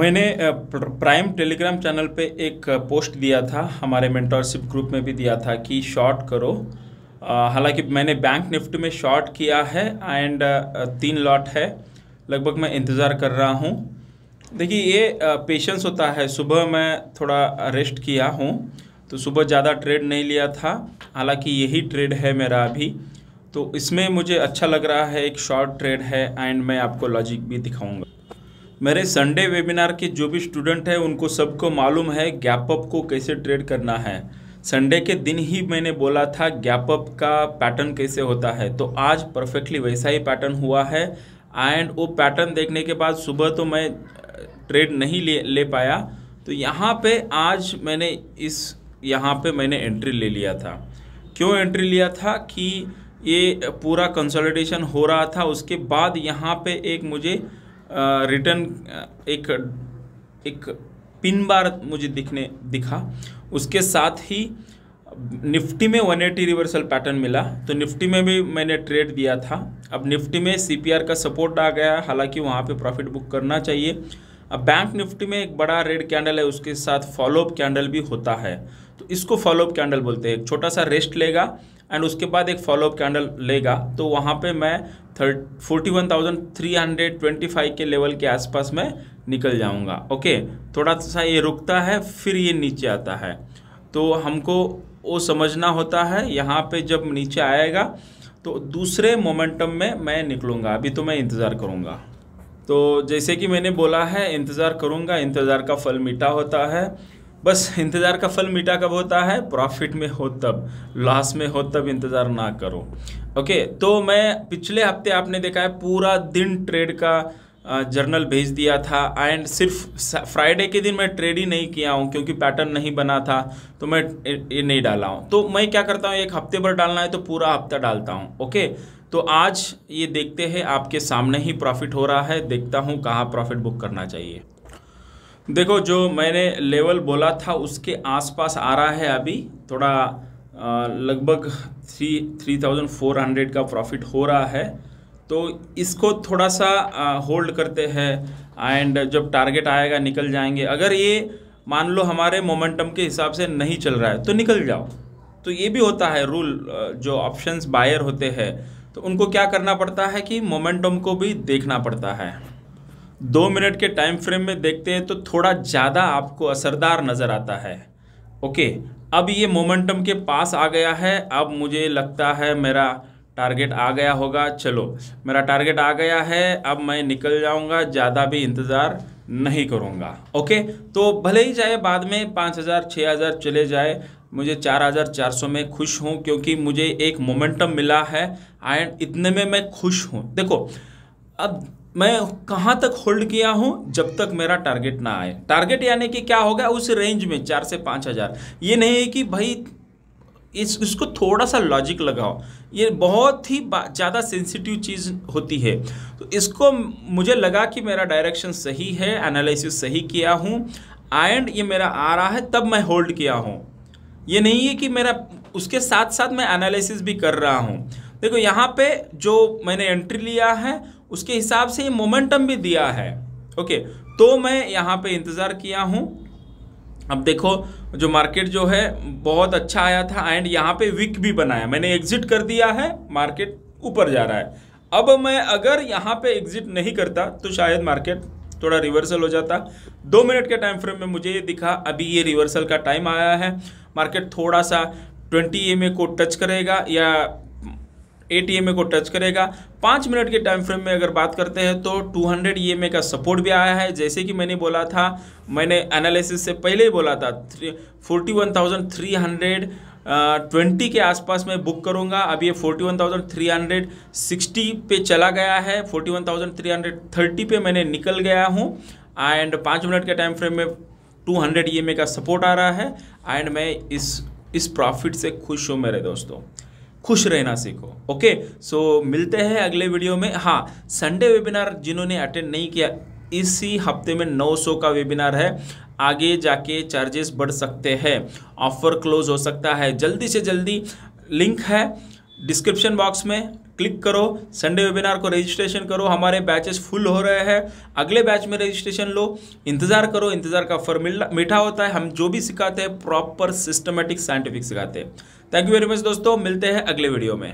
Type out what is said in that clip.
मैंने prime Telegram channel पे एक पोस्ट दिया था हमारे मेंटरशिप ग्रुप में भी दिया था कि शॉर्ट करो हालांकि मैंने बैंक निफ्ट में शॉर्ट किया है एंड तीन लॉट है लगभग मैं इंतज़ार कर रहा हूँ देखिए ये पेशेंस होता है सुबह मैं थोड़ा रेस्ट किया हूँ तो सुबह ज़्यादा ट्रेड नहीं लिया था हालांकि यही ट्रेड है मेरा अभी तो इसमें मुझे अच्छा लग रहा है एक शॉर्ट ट्रेड है एंड मैं आपको लॉजिक भी दिखाऊंगा मेरे संडे वेबिनार के जो भी स्टूडेंट हैं उनको सबको मालूम है गैपअप को कैसे ट्रेड करना है संडे के दिन ही मैंने बोला था गैपअप का पैटर्न कैसे होता है तो आज परफेक्टली वैसा ही पैटर्न हुआ है एंड वो पैटर्न देखने के बाद सुबह तो मैं ट्रेड नहीं ले ले पाया तो यहाँ पे आज मैंने इस यहाँ पे मैंने एंट्री ले लिया था क्यों एंट्री लिया था कि ये पूरा कंसोलिडेशन हो रहा था उसके बाद यहाँ पे एक मुझे रिटर्न एक एक पिन बार मुझे दिखने दिखा उसके साथ ही निफ्टी में 180 रिवर्सल पैटर्न मिला तो निफ्टी में भी मैंने ट्रेड दिया था अब निफ्टी में सीपीआर का सपोर्ट आ गया हालांकि वहाँ पे प्रॉफिट बुक करना चाहिए अब बैंक निफ्टी में एक बड़ा रेड कैंडल है उसके साथ फॉलोअप कैंडल भी होता है तो इसको फॉलोअप कैंडल बोलते हैं एक छोटा सा रेस्ट लेगा एंड उसके बाद एक फॉलोअप कैंडल लेगा तो वहाँ पे मैं thirty forty one thousand three hundred twenty five के लेवल के आसपास मैं निकल जाऊँगा ओके थोड़ा सा ये रुकता है फिर ये नीचे आता है तो हमको वो समझना होता है यहाँ पे जब नीचे आएगा तो दूसरे मोमेंटम में मैं निकलूँगा अभी तो मैं इंतज़ार करूँगा तो जैसे कि मैंने बोला है इंतज़ार करूंगा इंतज़ार का फल मीठा होता है बस इंतज़ार का फल मीठा कब होता है प्रॉफिट में हो तब लॉस में हो तब इंतज़ार ना करो ओके तो मैं पिछले हफ्ते आपने देखा है पूरा दिन ट्रेड का जर्नल भेज दिया था एंड सिर्फ फ्राइडे के दिन मैं ट्रेड ही नहीं किया हूँ क्योंकि पैटर्न नहीं बना था तो मैं ये नहीं डाला हूँ तो मैं क्या करता हूँ एक हफ्ते भर डालना है तो पूरा हफ्ता डालता हूँ ओके तो आज ये देखते हैं आपके सामने ही प्रॉफिट हो रहा है देखता हूँ कहाँ प्रॉफिट बुक करना चाहिए देखो जो मैंने लेवल बोला था उसके आसपास आ रहा है अभी थोड़ा लगभग three three thousand four hundred का प्रॉफिट हो रहा है तो इसको थोड़ा सा होल्ड करते हैं एंड जब टारगेट आएगा निकल जाएंगे अगर ये मान लो हमारे मोमेंटम के हिसाब से नहीं चल रहा है तो निकल जाओ तो ये भी होता है रूल जो ऑप्शंस बायर होते हैं तो उनको क्या करना पड़ता है कि मोमेंटम को भी देखना पड़ता है दो मिनट के टाइम फ्रेम में देखते हैं तो थोड़ा ज़्यादा आपको असरदार नज़र आता है ओके अब ये मोमेंटम के पास आ गया है अब मुझे लगता है मेरा टारगेट आ गया होगा चलो मेरा टारगेट आ गया है अब मैं निकल जाऊंगा ज़्यादा भी इंतज़ार नहीं करूंगा ओके तो भले ही जाए बाद में पाँच हज़ार छः हज़ार चले जाए मुझे 4400 में खुश हूँ क्योंकि मुझे एक मोमेंटम मिला है एंड इतने में मैं खुश हूँ देखो अब मैं कहाँ तक होल्ड किया हूँ जब तक मेरा टारगेट ना आए टारगेट यानी कि क्या होगा उस रेंज में चार से पाँच हज़ार ये नहीं है कि भाई इस इसको थोड़ा सा लॉजिक लगाओ ये बहुत ही ज़्यादा सेंसिटिव चीज़ होती है तो इसको मुझे लगा कि मेरा डायरेक्शन सही है एनालिसिस सही किया हूँ एंड ये मेरा आ रहा है तब मैं होल्ड किया हूँ ये नहीं है कि मेरा उसके साथ साथ मैं एनालिसिस भी कर रहा हूँ देखो यहाँ पे जो मैंने एंट्री लिया है उसके हिसाब से ये मोमेंटम भी दिया है ओके तो मैं यहाँ पे इंतज़ार किया हूँ अब देखो जो मार्केट जो है बहुत अच्छा आया था एंड यहाँ पे विक भी बनाया मैंने एग्जिट कर दिया है मार्केट ऊपर जा रहा है अब मैं अगर यहाँ पे एग्जिट नहीं करता तो शायद मार्केट थोड़ा रिवर्सल हो जाता दो मिनट के टाइम फ्रेम में मुझे ये दिखा अभी ये रिवर्सल का टाइम आया है मार्केट थोड़ा सा ट्वेंटी एम को टच करेगा या एट ई को टच करेगा पाँच मिनट के टाइम फ्रेम में अगर बात करते हैं तो 200 ई का सपोर्ट भी आया है जैसे कि मैंने बोला था मैंने एनालिसिस से पहले ही बोला था forty one thousand three hundred twenty के आसपास मैं बुक करूंगा अब ये forty one thousand three hundred sixty पे चला गया है forty one thousand three hundred thirty पे मैंने निकल गया हूँ एंड पाँच मिनट के टाइम फ्रेम में टू हंड्रेड ई का सपोर्ट आ रहा है एंड मैं इस इस प्रॉफिट से खुश हूँ मेरे दोस्तों खुश रहना सीखो ओके सो so, मिलते हैं अगले वीडियो में हाँ संडे वेबिनार जिन्होंने अटेंड नहीं किया इसी हफ्ते में 900 का वेबिनार है आगे जाके चार्जेस बढ़ सकते हैं ऑफर क्लोज हो सकता है जल्दी से जल्दी लिंक है डिस्क्रिप्शन बॉक्स में क्लिक करो संडे वेबिनार को रजिस्ट्रेशन करो हमारे बैचेस फुल हो रहे हैं अगले बैच में रजिस्ट्रेशन लो इंतज़ार करो इंतज़ार का फर मीठा होता है हम जो भी सिखाते हैं प्रॉपर सिस्टमेटिक साइंटिफिक सिखाते हैं थैंक यू वेरी मच दोस्तों मिलते हैं अगले वीडियो में